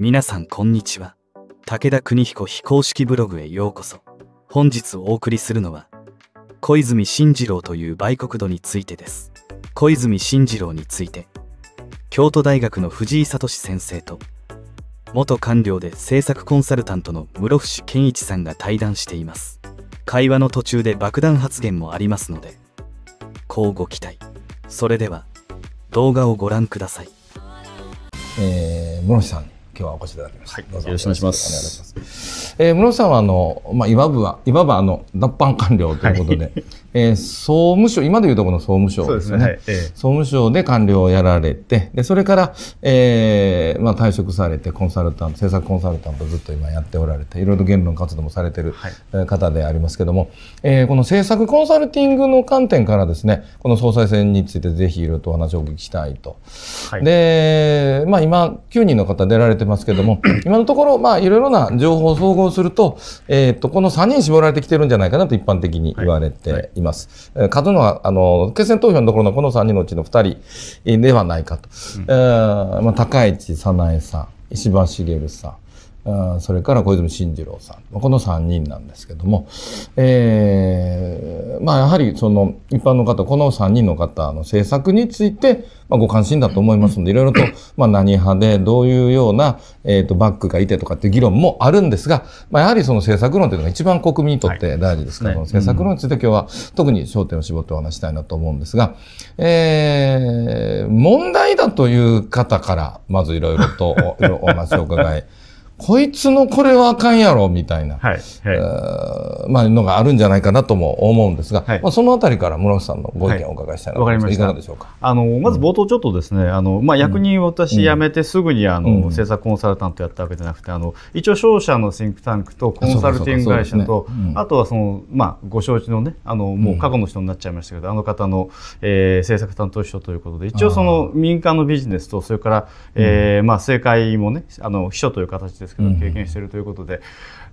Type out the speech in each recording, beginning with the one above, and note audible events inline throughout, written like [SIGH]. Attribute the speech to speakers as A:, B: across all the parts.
A: 皆さんこんにちは武田邦彦非公式ブログへようこそ本日お送りするのは小泉進次郎という売国度についてです小泉進次郎について京都大学の藤井聡先生と元官僚で政策コンサルタントの室伏健一さんが対談しています会話の途中で爆弾発言もありますのでこうご期待そ
B: れでは動画をご覧くださいえー、室伏さん今日はお越しいただきました。はい、よろしくお願いします。お願いします。えー、室さんはあの、まあ、いわば、いわばあの、脱藩官僚ということで、えー、総務省、今でいうとこの総務省ですね。そうですね、はい、えー、総務省で官僚をやられて、で、それから、えー、まあ退職されて、コンサルタント、政策コンサルタントずっと今やっておられて、いろいろ言論活動もされてる方でありますけども、はい、えー、この政策コンサルティングの観点からですね、この総裁選についてぜひいろいろとお話をお聞きしたいと。はい、で、まあ今、9人の方出られてますけども、[CLEARS THROAT] 今のところ、まあいろいろな情報を総合すると、えっ、ー、と、この3人絞られてきてるんじゃないかなと一般的に言われています。はいます。数の、あの、決選投票のところのこの3人のうちの2人ではないかと。うん、えー、まあ、高市早苗さん、石破茂さん、それから小泉進次郎さんこの3人なんですけども、えー、まあやはりその一般の方この3人の方の政策について、まあ、ご関心だと思いますのでいろいろと、まあ、何派でどういうような、えー、とバックがいてとかっていう議論もあるんですが、まあ、やはりその政策論というのが一番国民にとって大事ですから、はいね、政策論について今日は特に焦点を絞ってお話したいなと思うんですが、えー、問題だという方からまずいろいろとお話を伺いこいつのこれはあかんやろ、みたいな、はいはい、まあ、のがあるんじゃないかなとも思うんですが、はい、まあ、そのあたりから室伏さんのご意見をお伺いしたいなと思います、はい、いかがでしょ
A: うか。あの、まず冒頭ちょっとですね、あの、まあ、役人私辞めてすぐに、あの、うん、政策コンサルタントやったわけじゃなくて、あの、一応商社のシンクタンクとコンサルティング会社と、ねうん、あとはその、まあ、ご承知のね、あの、もう過去の人になっちゃいましたけど、うん、あの方の、えー、政策担当秘書ということで、一応その民間のビジネスと、それから、えー、まあ、政界もね、あの、秘書という形でですけど経験しているということで,、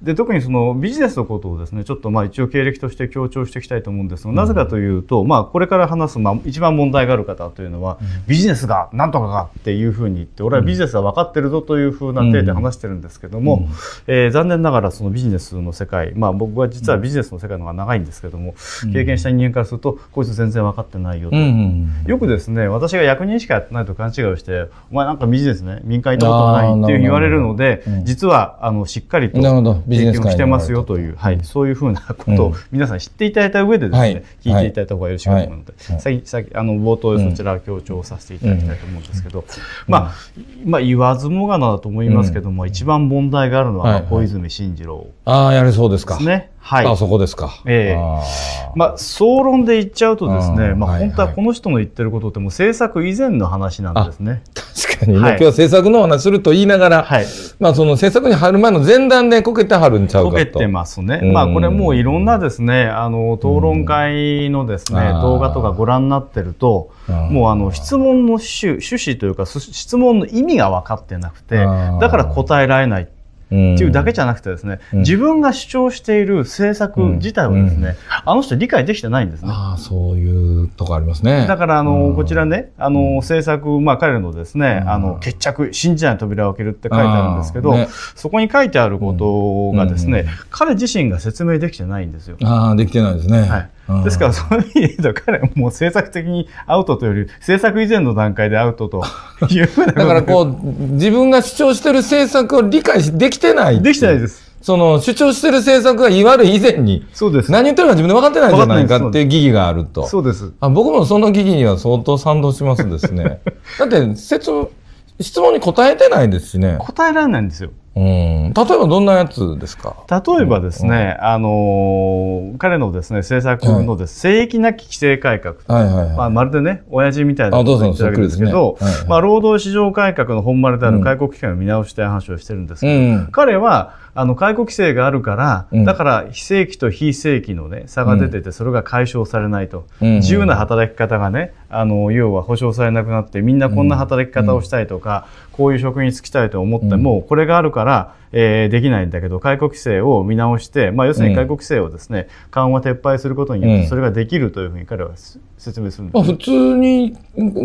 A: で特にそのビジネスのことをですねちょっとまあ一応経歴として強調していきたいと思うんですが、なぜかというと、まあ、これから話す、まあ、一番問題がある方というのは、ビジネスがなんとかがっていうふうに言って俺はビジネスは分かってるぞというふうな体で話してるんですけども、うえ残念ながらそのビジネスの世界、まあ、僕は実はビジネスの世界の方が長いんですけども、経験した人間からするとこいつ全然分かってないよと、よくですね私が役人しかやってないと勘違いをしてお前なんかビジネスね民間にったことないっていう言われるので、実はあのしっかりと提供してますよという、はい、そういうふうなことを皆さん知っていただいた上でですね、聞いていただいた方がよろしいかと思うので、はい先あの冒頭でそちら強調させていただきたいと思うんですけど、まあ、まあ言わずもがなだと思いますけども、一番問題があるのは小泉
B: 進次郎、ああやれそうですか。ね。はい、あそこですか、ええ
A: まあ、総論で言っちゃうとですね、まあ、本当はこの人の言ってること
B: ってもう政策以前の話なんですね。確かに、ね、はい、今日は制作の話すると言いながら、はい、まあその政策に貼る前の前段でこけてはるんちゃうかと。こけてますね。まあこれもういろ
A: んなですね、あの、討論会のですね、動画とかご覧になってると、もうあの、質問の趣趣旨というか、質問の意味が分かってなくて、だから答えられないっていうだけじゃなくてですね、うん、自分が主張している政策自体をですね、うん、あの人理解できてないんですね。あそういうとこありますね。だからあの、こちらね、あの政策、まあ彼らのですね、あの決着、信じない扉を開けるって書いてあるんですけど、ね、そこに書いてあることがですね、彼自身が説明できてないんですよ。
B: ああ、できてないですね。は
A: いですから、そういう意味で彼はもう政策的にアウトというより、
B: 政策以前の段階でアウトというふうな [LAUGHS] だからこう、自分が主張してる政策を理解できてないできてないです。その主張してる政策が言われ以前に、そうです。何言ってるか自分で分かってないんじゃないかっていう疑義があると。そうです。あ僕もその疑義には相当賛同しますですね。[LAUGHS] だって、説、質問に答えてないですしね。答えられないんですよ。うん、例えばどんなやつですか例えばですね、うん、あの
A: ー、彼のですね、政策のです、ね、はい、正規なき規制改革、はいはいはい、まあ、まるでね、親父みたいなことを言ってるわけですけど、まあ、労働市場改革の本丸である外国機関を見直してい話をしてるんですけど、うん、彼は、あの解雇規制があるから、だから非正規と非正規の、ね、差が出てて、それが解消されないと、自由な働き方がねあの要は保障されなくなってみんなこんな働き方をしたいとか、こういう職に就きたいと思っても、これがあるから、えー、できないんだけど解雇規制を見直して、まあ、要するに解雇規制をですね、緩和撤廃することによってそれ
B: ができるというふうに彼は説明するんです、ね、まあ、普通に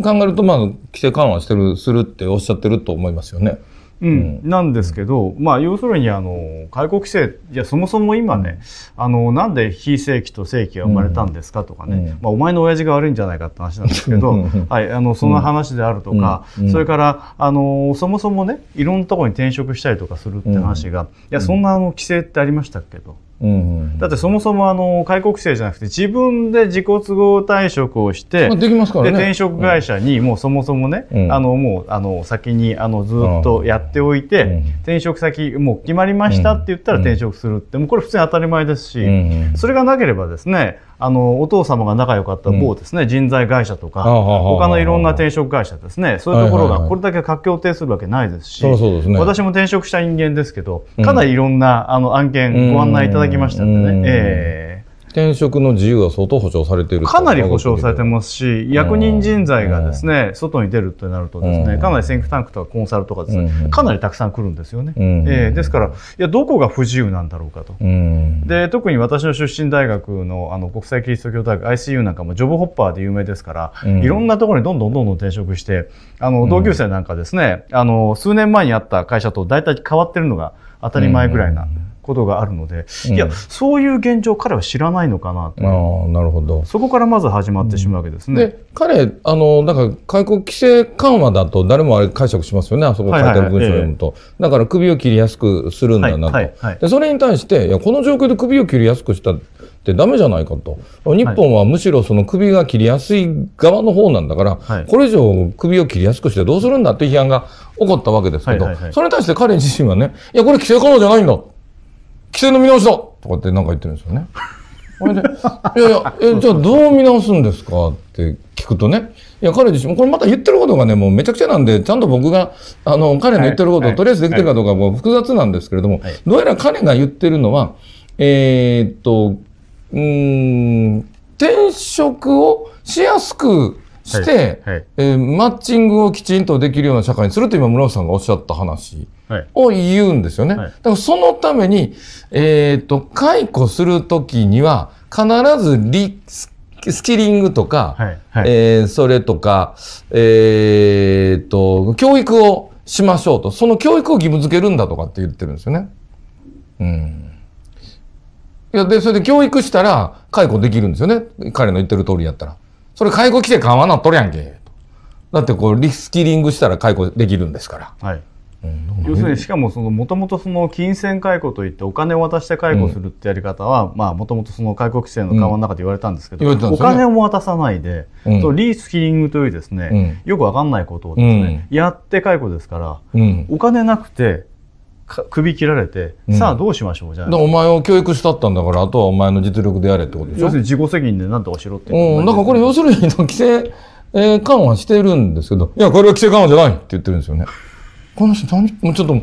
B: 考えると、まあ、規制緩和してるするっておっしゃってると思いますよね。うん、なんですけど、まあ、要するにあの外国規制いやそもそも今ね、あのなん
A: で非正規と正規が生まれたんですかとかね、まあ、お前の親父が悪いんじゃないかって話なんですけど、はい、あのその話であるとか、それからあのそもそもねいろんなところに転職したりとかするって話が、いやそんなあの規制ってありましたっけと。うんだってそもそもあの外国生じゃなくて自分で自己都合退職をして、できますからね、転職会社にもうそもそもね、うん、あのもうあの先にあのずっとやっておいて、うん、転職先もう決まりましたって言ったら転職するって、もうこれ普通に当たり前ですし、うん、それがなければですねあのお父様が仲良かった某ですね、うん、人材会社とか、他のいろんな転職会社ですね、そういうところがこれだけ活況を呈するわけないですし、私も転
B: 職した人間ですけど、かなりい
A: ろんなあの案件ご案内いただきましたんでね。え
B: 転職の自由は相当保障されているかなり保障されてますし、役人人
A: 材がですね、外に出るとなるとですね、かなりシンクタンクとかコンサルとかですね、かなりたくさん来るんですよね。えですから、いや、どこが不自由なんだろうかと。で、特に私の出身大学のあの国際キリスト教大学 ICU なんかもジョブホッパーで有名ですから、いろんなところにどんどんどんどん転職して、あの、同級生なんかですね、あの、数年前にあった会社と大体変わってるのが当たり前ぐらいな。ことがあるので、いや、そういう現状彼は
B: 知らないのかなとあなるほどそこからまず始まってしまうわけですね。うん、で彼あのなんか外国規制緩和だと誰もあれ解釈しますよねあそこ書いてある文章を読むと、だから首を切りやすくするんだなと、はいはいはい、でそれに対していやこの状況で首を切りやすくしたってダメじゃないかと日本はむしろその首が切りやすい側の方なんだから、はい、これ以上首を切りやすくしてどうするんだって批判が起こったわけですけど、はいはいはい、それに対して彼自身はねいやこれ規制緩和じゃないんだ規制の見直しだとかってなんか言ってるんですよね。[LAUGHS] れで、いやいや、え、じゃあどう見直すんですかって聞くとね、いや、彼自身も、これまた言ってることがね、もうめちゃくちゃなんで、ちゃんと僕が、あの、彼の言ってることをとりあえずできてるかどうかもう複雑なんですけれども、どうやら彼が言ってるのは、えー、っと、うん、転職をしやすくして、はいはい、えー、マッチングをきちんとできるような社会にすると今、村尾さんがおっしゃった話。を言うんですよね。はい、だからそのために、えっ、ー、と、解雇するときには、必ずリススキリングとか、はいはい、えー、それとか、えっ、ー、と、教育をしましょうと。その教育を義務付けるんだとかって言ってるんですよね。うん。いや、で、それで教育したら解雇できるんですよね。彼の言ってる通りやったら。それ解雇規制緩和なっとるやんけ。だってこう、リスキリングしたら解雇できるんですから。はい。
A: 要するにしかももともと金銭解雇といってお金を渡して解雇するってやり方はもともと解雇規制の緩和の中で言われたんですけど、うんね、お金を渡さないで、うん、そのリースキリングというですね、うん、よく分かんないことをですね、やって解雇ですから、お金なくて首切られて、さあどうしましょうじゃあ
B: お前を教育したったんだからあとはお前の実力でやれってことでしょ要するに自己責任で何とかしろってうん、だからこれ要するに規制、緩和してるんですけどいやこれは規制緩和じゃないって言ってるんですよね。この人何、ちょっと、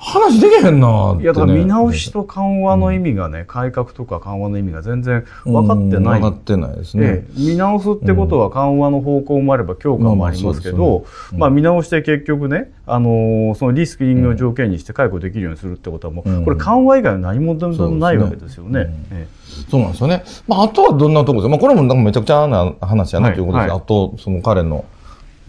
B: 話できへんな、ね、いや、だか見
A: 直しと緩和の意味がね、うん、改革とか緩和の意味が
B: 全然分かってない。分かってないですね。
A: 見直すってことは緩和の方向もあれば強化もありますけど、まあ、見直して結局ね、あのー、そのリスクリングを条件にして
B: 解雇できるようにするってことはもう、これ緩和以外の何もでもないわけですよね。そうなんですよね。まあ、あとはどんなところですか、まあ、これもなんかめちゃくちゃな話やない、ということです、はい、あと、その彼の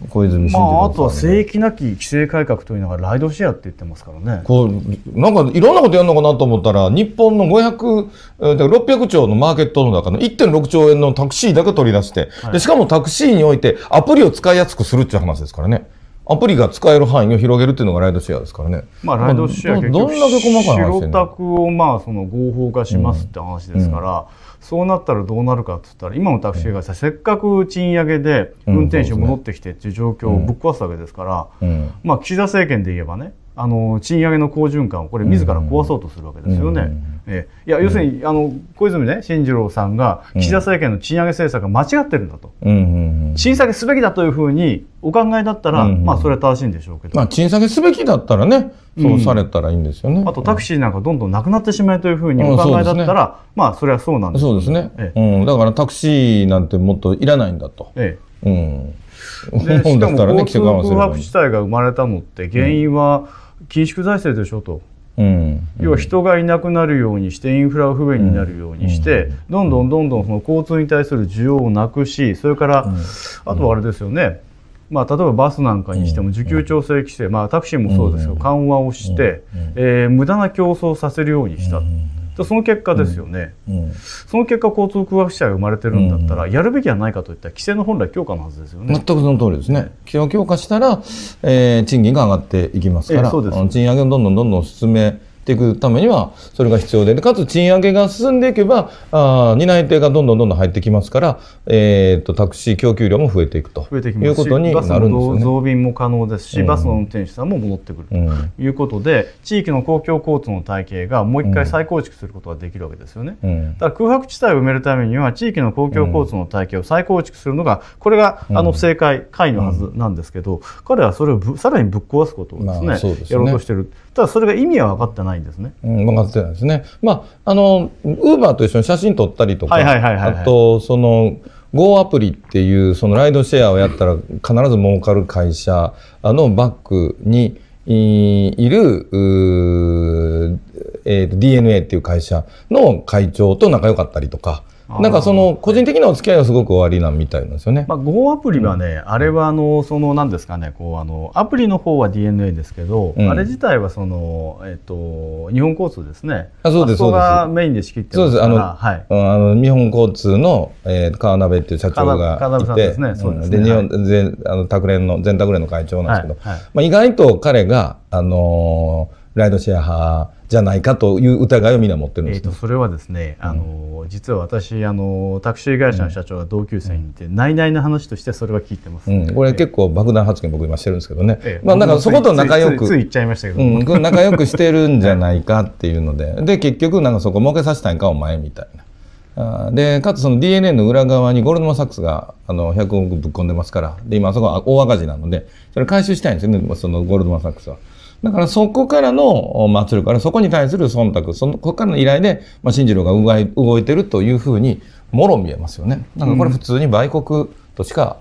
B: 小泉まあ、あとは正規なき規制改革というのがライドシェアって言ってますからね。こう、なんかいろんなことやるのかなと思ったら、日本の500、600兆のマーケットの中の1.6兆円のタクシーだけ取り出して、はい、でしかもタクシーにおいてアプリを使いやすくするっていう話ですからね。アプリが使える範囲を広げるっていうのがライドシェアですからね。まあ、ライドシェアどんだけ細かい話白タ
A: クをまあその合法化しますって話ですから、うんうんそうなったらどうなるかっつったら今のタクシー会社、せっかく賃上げで運転手戻ってきてっていう状況をぶっ壊すわけですから、まあ、岸田政権で言えばねあの賃上げの好循環をこれ自ら壊そうとするわけですよね。うんうん、えいや要するに、うん、あの小泉ね進次郎さんが岸田政権の賃上げ政策が間違ってるんだと、うんうん賃下げすべきだというふうにお考えだったら、うん、まあそれは正しいんでしょうけど、
B: まあ、賃下げすべ
A: きだったらね
B: そうされたらいいんです
A: よね、うん、あとタクシーなんかどんどんなくなってしまうというふうにお考えだったら、ね、まあそれはそうなんです、ね、そうです
B: ね、ええ、うん、だからタクシーなんてもっといらないんだと、ええ、うんで [LAUGHS] しかも交通す白
A: 地帯が生まれたのって原因は緊縮財政でしょと、要は人がいなくなるようにしてインフラが不便になるようにして、どんどんどんどんその交通に対する需要をなくしそれから、あとはあれですよね、まあ、例えばバスなんかにしても需給調整規制、まあ、タクシーもそうですけど緩和をして、えー、無駄な競争をさせるようにした。その結果ですよね、うんうん、その結果交通空白者が生まれてるんだったら、うんやるべきはないかといった規制の本来強化のはずですよね全くその
B: 通りですね規制を強化したら、えー、賃金が上がっていきますから、えー、す、ね、賃上げをどんどんどんどん進めていくためにはそれが必要でかつ賃上げが進んでいけばあ担い手がどんどんどんどん入ってきますから、えーと、タクシー供給量も増えていくということになるんですよ、ね、増
A: 便も可能ですし、バスの運転手さんも戻ってくるということで、うん、地域の公共交通の体系がもう一回再構築することができるわけですよね、うん、だから空白地帯を埋めるためには地域の公共交通の体系を再構築するのがこれがあの正解解のはずなんですけど、彼はそれをさらにぶっ壊すことをですねまあ、ねやろうとしてるただそ
B: れが意味は分かってないないんですね。うん、ってないですね。まあ、あの、ウーバーと一緒に写真撮ったりとか、あと、その、Go アプリっていう、そのライドシェアをやったら必ず儲かる会社のバックに、いる、えー、DNA っていう会社の会長と仲良かったりとか、なんかその個人的なお付き合いはすごく終わりなみたいなんですよね。まあ、Go アプリはね、うん、あれ
A: はあのそのなんですかね、こうあのアプリの方は DNA ですけど、うん、あれ自体はそのえっ、と日本交通ですね。あ、そうですそうです。が
B: メインで仕切ってますから。そうです。あの、はい、あの日本交通の、えー、川鍋っていう社長がいて、ですね。そうですね。うん、で日本全あの卓連の全卓連の会長なんですけど、はいはい、まあ意外と彼があのライドシェア派じゃないかという疑いをみ持ってるんです、えー、とそれはですね、あの、うん、実
A: は私あのタクシー会社の社長が同級生にいて、うん、内々の話としてそれは聞いてま
B: す、うん、これ結構爆弾発言僕今してるんですけどね、えー、まあだからそこと仲良くつい言っちゃいましたけど、うん、仲良くしてるんじゃないかっていうのでで結局なんかそこ儲けさせたいんかお前みたいな。あでかつその DNA の裏側にゴールドマン・サックスがあの100億ぶっ込んでますからで今そこは大赤字なのでそれ回収したいんですよねそのゴールドマン・サックスは。だからそこからの圧力、あるそこに対する忖度、そのここからの依頼で、まあ、進次郎が動い動いてるというふうに、もろ見えますよね。だからこれ普通に売国としか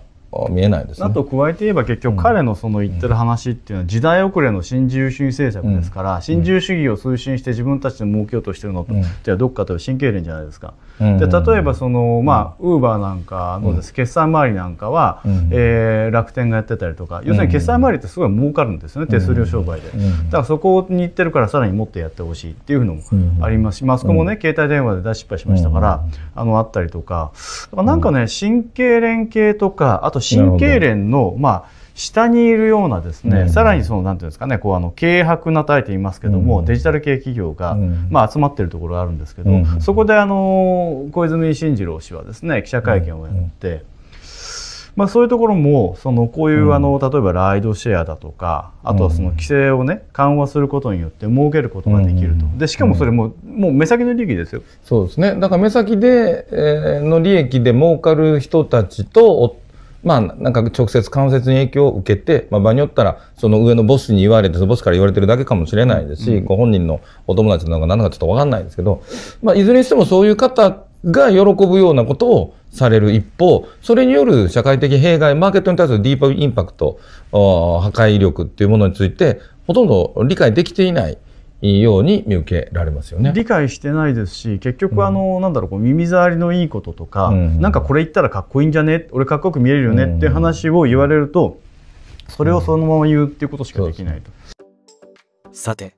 B: 見えないです、ねあ
A: と加えて言えば結局彼のその言ってる話っていうのは時代遅れの新自由主義政策ですから、新自由主義を推進して自分たちで儲けようとしてるのと、じゃあどっかというと神経連じゃないですか。で例えばそのまあウーバーなんかのです、決済回りなんかは、うん、えー、楽天がやってたりとか要するに決済回りってすごい儲かるんですよね、手数料商売で、だからそこに行ってるからさらにもっとやってほしいっていうのもありますし、マスコもね携帯電話で大失敗しましたから、あのあったりとかなんかね神経連携とかあと神経連のまあ下にいるようなですね、うん、さらにそのなんていうんですかねこうあの軽薄なタイと言いますけども、うん、デジタル系企業が、うん、まあ、集まっているところがあるんですけど、そこであの小泉進次郎氏はですね記者会見をやって。まあ、そういうところもそのこういうあの例えばライドシェアだとかあとはその規制をね緩和することによって
B: 儲けることができるとでしかもそれももう目先の利益ですよそうですねだから目先で、えー、の利益で儲かる人たちとまあ、なんか直接間接に影響を受けて、まあ、場合によったらその上のボスに言われてそのボスから言われてるだけかもしれないですし、うん、ご本人のお友達なのか何のかちょっと分かんないですけど、まあ、いずれにしてもそういう方が喜ぶようなことをされる一方それによる社会的弊害マーケットに対するディープインパクト破壊力っていうものについてほとんど理解できていない。ように見受けられますよね理解してないですし結局あの、うん、なんだろうこう耳
A: 障りのいいこととか、うん、なんかこれ言ったらかっこいいんじゃね俺かっこよく見えるよねっていう話を言われると、それをそのまま言うっていうことしかできないと、うん、さて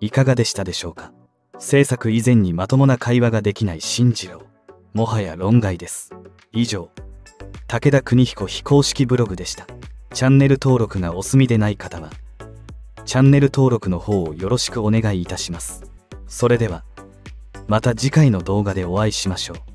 A: いかがでしたでしょうか制作以前にまともな会話ができない進次郎もはや論外です以上武田邦彦非公式ブログでしたチャンネル登録がお済みでない方はチャンネル登録の方をよろしくお願いいたします。それでは、また次回の動画でお会いしましょう。